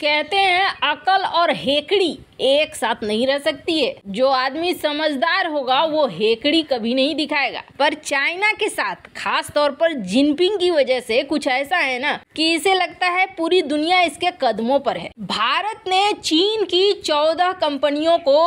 कहते हैं अकल और हेकड़ी एक साथ नहीं रह सकती है जो आदमी समझदार होगा वो हेकड़ी कभी नहीं दिखाएगा पर चाइना के साथ खास तौर पर जिनपिंग की वजह से कुछ ऐसा है ना कि इसे लगता है पूरी दुनिया इसके कदमों पर है भारत ने चीन की चौदह कंपनियों को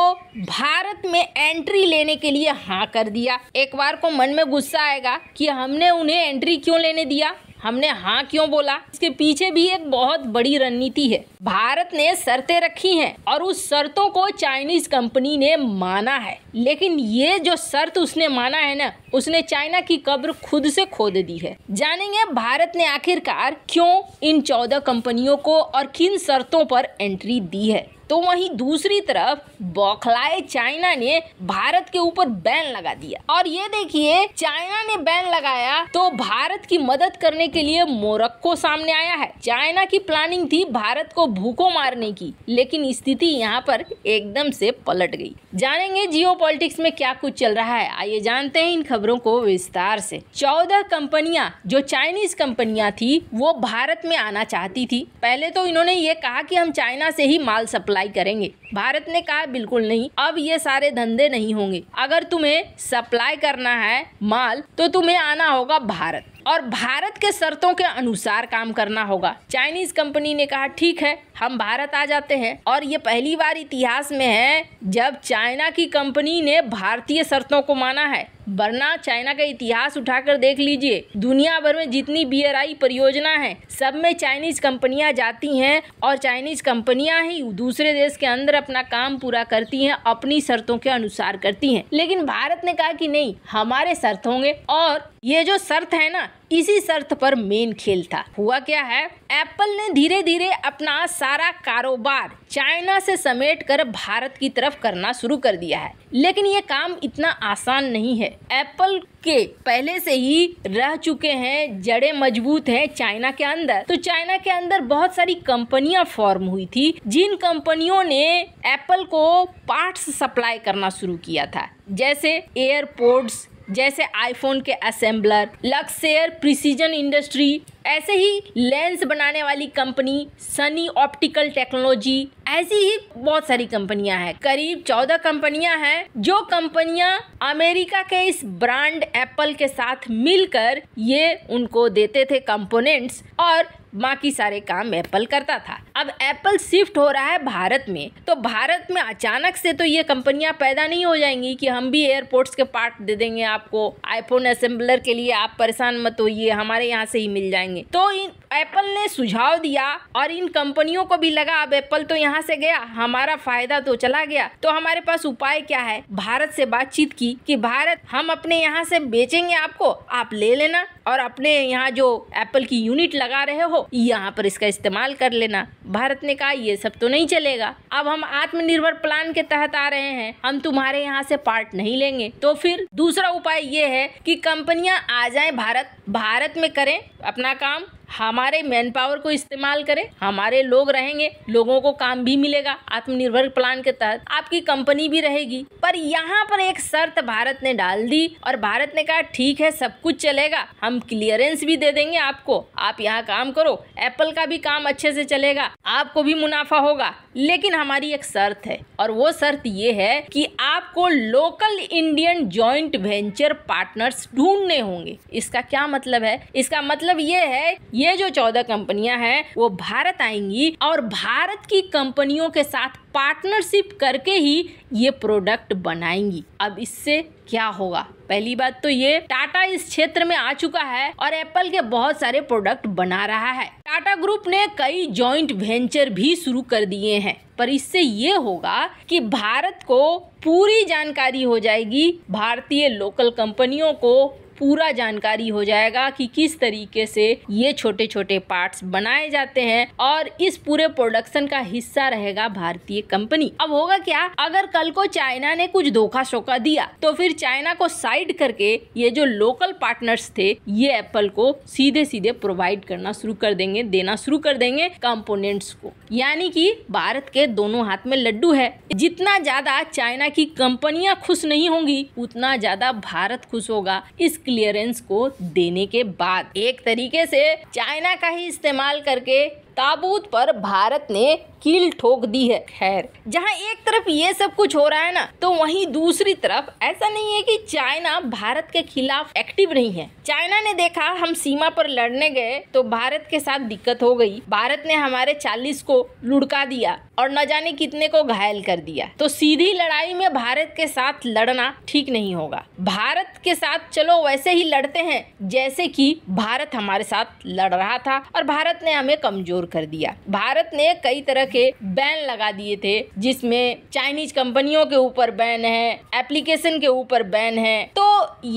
भारत में एंट्री लेने के लिए हाँ कर दिया एक बार को मन में गुस्सा आएगा कि हमने उन्हें एंट्री क्यों लेने दिया हमने हाँ क्यों बोला इसके पीछे भी एक बहुत बड़ी रणनीति है भारत ने शर्तें रखी हैं और उस शर्तों को चाइनीज कंपनी ने माना है लेकिन ये जो शर्त उसने माना है ना उसने चाइना की कब्र खुद से खोद दी है जानेंगे भारत ने आखिरकार क्यों इन चौदह कंपनियों को और किन शर्तों पर एंट्री दी है तो वहीं दूसरी तरफ बौखलाए चाइना ने भारत के ऊपर बैन लगा दिया और ये देखिए चाइना ने बैन लगाया तो भारत की मदद करने के लिए मोरक्को सामने आया है चाइना की प्लानिंग थी भारत को भूखो मारने की लेकिन स्थिति यहाँ पर एकदम से पलट गई जानेंगे जियो में क्या कुछ चल रहा है आइए जानते हैं इन खबरों को विस्तार से चौदह कंपनियां जो चाइनीज कंपनियां थी वो भारत में आना चाहती थी पहले तो इन्होंने ये कहा कि हम चाइना से ही माल सप्लाई सप्लाई करेंगे भारत ने कहा बिल्कुल नहीं अब ये सारे धंधे नहीं होंगे अगर तुम्हें सप्लाई करना है माल तो तुम्हें आना होगा भारत और भारत के शर्तों के अनुसार काम करना होगा चाइनीज कंपनी ने कहा ठीक है हम भारत आ जाते हैं और ये पहली बार इतिहास में है जब चाइना की कंपनी ने भारतीय शर्तों को माना है वरना चाइना का इतिहास उठाकर देख लीजिए दुनिया भर में जितनी बीआरआई परियोजना है सब में चाइनीज कंपनियां जाती हैं और चाइनीज कंपनियां ही दूसरे देश के अंदर अपना काम पूरा करती हैं अपनी शर्तों के अनुसार करती हैं लेकिन भारत ने कहा कि नहीं हमारे शर्त होंगे और ये जो शर्त है ना इसी शर्त पर मेन खेल था हुआ क्या है एप्पल ने धीरे धीरे अपना सारा कारोबार चाइना से समेट कर भारत की तरफ करना शुरू कर दिया है लेकिन ये काम इतना आसान नहीं है एप्पल के पहले से ही रह चुके हैं जड़े मजबूत हैं चाइना के अंदर तो चाइना के अंदर बहुत सारी कंपनियां फॉर्म हुई थी जिन कंपनियों ने एप्पल को पार्ट्स सप्लाई करना शुरू किया था जैसे एयरपोर्ट्स जैसे आईफोन के असेंबलर लक्सेयर प्रिसीजन इंडस्ट्री ऐसे ही लेंस बनाने वाली कंपनी सनी ऑप्टिकल टेक्नोलॉजी ऐसी ही बहुत सारी कंपनियां हैं करीब चौदह कंपनियां हैं जो कंपनियां अमेरिका के इस ब्रांड एप्पल के साथ मिलकर ये उनको देते थे कंपोनेंट्स और बाकी सारे काम एप्पल करता था अब एप्पल शिफ्ट हो रहा है भारत में तो भारत में अचानक से तो ये कंपनियां पैदा नहीं हो जाएंगी कि हम भी एयरपोर्ट्स के पार्ट दे देंगे आपको आईफोन असेंबलर के लिए आप परेशान मत होइए हमारे यहाँ से ही मिल जाएंगे तो इन एप्पल ने सुझाव दिया और इन कंपनियों को भी लगा अब एप्पल तो यहाँ से गया हमारा फायदा तो चला गया तो हमारे पास उपाय क्या है भारत से बातचीत की कि भारत हम अपने यहाँ से बेचेंगे आपको आप ले लेना और अपने यहाँ जो एप्पल की यूनिट लगा रहे हो यहाँ पर इसका इस्तेमाल कर लेना भारत ने कहा ये सब तो नहीं चलेगा अब हम आत्मनिर्भर प्लान के तहत आ रहे हैं हम तुम्हारे यहाँ से पार्ट नहीं लेंगे तो फिर दूसरा उपाय ये है कि कंपनियां आ जाएं भारत भारत में करें अपना काम हमारे मैन पावर को इस्तेमाल करें हमारे लोग रहेंगे लोगों को काम भी मिलेगा आत्मनिर्भर प्लान के तहत आपकी कंपनी भी रहेगी पर यहाँ पर एक शर्त भारत ने डाल दी और भारत ने कहा ठीक है सब कुछ चलेगा हम क्लियरेंस भी दे देंगे आपको आप यहाँ काम करो एप्पल का भी काम अच्छे से चलेगा आपको भी मुनाफा होगा लेकिन हमारी एक शर्त है और वो शर्त ये है कि आपको local Indian joint venture partners ढूंढने होंगे इसका क्या मतलब है इसका मतलब ये है ये जो चौदह कंपनियां हैं वो भारत आएंगी और भारत की कंपनियों के साथ पार्टनरशिप करके ही ये प्रोडक्ट बनाएंगी अब इससे क्या होगा पहली बात तो ये टाटा इस क्षेत्र में आ चुका है और एप्पल के बहुत सारे प्रोडक्ट बना रहा है टाटा ग्रुप ने कई जॉइंट वेंचर भी शुरू कर दिए हैं पर इससे ये होगा कि भारत को पूरी जानकारी हो जाएगी भारतीय लोकल कंपनियों को पूरा जानकारी हो जाएगा कि किस तरीके से ये छोटे छोटे पार्ट्स बनाए जाते हैं और इस पूरे प्रोडक्शन का हिस्सा रहेगा भारतीय कंपनी अब होगा क्या अगर कल को चाइना ने कुछ धोखा शोखा दिया तो फिर चाइना को साइड करके ये जो लोकल पार्टनर्स थे ये एप्पल को सीधे सीधे प्रोवाइड करना शुरू कर देंगे देना शुरू कर देंगे कंपोनेंट्स को यानी कि भारत के दोनों हाथ में लड्डू है जितना ज्यादा चाइना की कंपनियां खुश नहीं होंगी उतना ज्यादा भारत खुश होगा इस क्लियरेंस को देने के बाद एक तरीके से चाइना का ही इस्तेमाल करके ताबूत पर भारत ने कील ठोक दी है खैर जहाँ एक तरफ ये सब कुछ हो रहा है ना तो वहीं दूसरी तरफ ऐसा नहीं है कि चाइना भारत के खिलाफ एक्टिव नहीं है चाइना ने देखा हम सीमा पर लड़ने गए तो भारत के साथ दिक्कत हो गई भारत ने हमारे 40 को लुढ़का दिया और न जाने कितने को घायल कर दिया तो सीधी लड़ाई में भारत के साथ लड़ना ठीक नहीं होगा भारत के साथ चलो वैसे ही लड़ते हैं जैसे कि भारत हमारे साथ लड़ रहा था और भारत ने हमें कमजोर कर दिया भारत ने कई तरह के बैन लगा दिए थे जिसमें चाइनीज कंपनियों के ऊपर बैन है एप्लीकेशन के ऊपर बैन है तो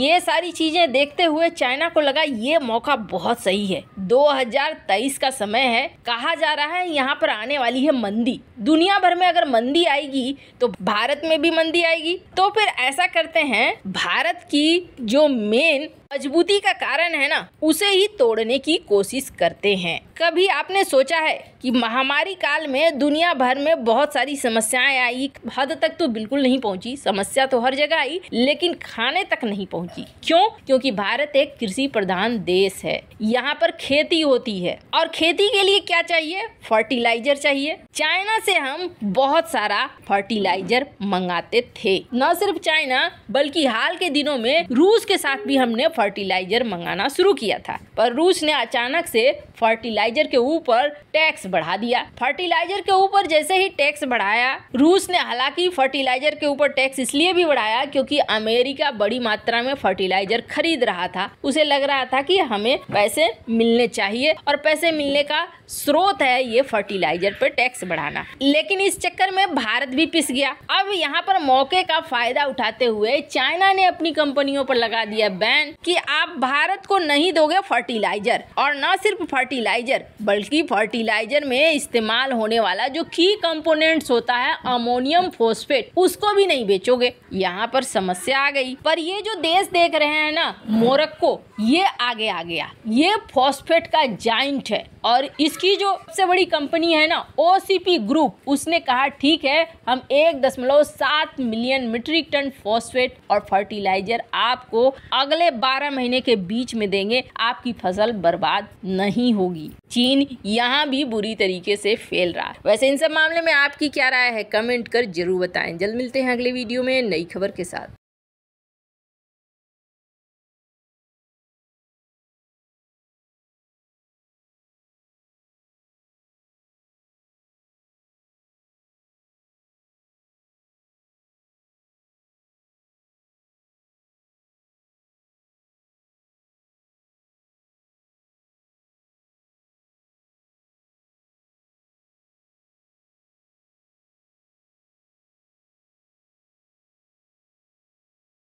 ये सारी चीजें देखते हुए चाइना को लगा ये मौका बहुत सही है 2023 का समय है कहा जा रहा है यहाँ पर आने वाली है मंदी दुनिया भर में अगर मंदी आएगी तो भारत में भी मंदी आएगी तो फिर ऐसा करते हैं भारत की जो मेन मजबूती का कारण है ना उसे ही तोड़ने की कोशिश करते हैं कभी आपने सोचा है कि महामारी काल में दुनिया भर में बहुत सारी समस्याएं आई हद तक तो बिल्कुल नहीं पहुंची समस्या तो हर जगह आई लेकिन खाने तक नहीं पहुंची क्यों क्योंकि भारत एक कृषि प्रधान देश है यहाँ पर खेती होती है और खेती के लिए क्या चाहिए फर्टिलाइजर चाहिए चाइना से हम बहुत सारा फर्टिलाइजर मंगाते थे न सिर्फ चाइना बल्कि हाल के दिनों में रूस के साथ भी हमने फर्टिलाइजर मंगाना शुरू किया था पर रूस ने अचानक से फर्टिलाइजर के ऊपर टैक्स बढ़ा दिया फर्टिलाइजर के ऊपर जैसे ही टैक्स बढ़ाया रूस ने हालांकि फर्टिलाइजर के ऊपर टैक्स इसलिए भी बढ़ाया क्योंकि अमेरिका बड़ी मात्रा में फर्टिलाइजर खरीद रहा था उसे लग रहा था कि हमें पैसे मिलने चाहिए और पैसे मिलने का स्रोत है ये फर्टिलाइजर पर टैक्स बढ़ाना लेकिन इस चक्कर में भारत भी पिस गया अब यहाँ पर मौके का फायदा उठाते हुए चाइना ने अपनी कंपनियों पर लगा दिया बैन कि कि आप भारत को नहीं दोगे फर्टिलाइजर और न सिर्फ फर्टिलाइजर बल्कि फर्टिलाइजर में इस्तेमाल होने वाला जो की कंपोनेंट्स होता है अमोनियम फोस्फेट उसको भी नहीं बेचोगे यहाँ पर समस्या आ गई पर ये जो देश देख रहे हैं ना मोरक्को ये आगे आ गया ये फॉस्फेट का जाइंट है और इसकी जो सबसे बड़ी कंपनी है ना ओ ग्रुप उसने कहा ठीक है हम एक दशमलव सात मिलियन मीट्रिक टन फॉस्फेट और फर्टिलाइजर आपको अगले बारह महीने के बीच में देंगे आपकी फसल बर्बाद नहीं होगी चीन यहाँ भी बुरी तरीके से फेल रहा है वैसे इन सब मामले में आपकी क्या राय है कमेंट कर जरूर बताएं जल्द मिलते हैं अगले वीडियो में नई खबर के साथ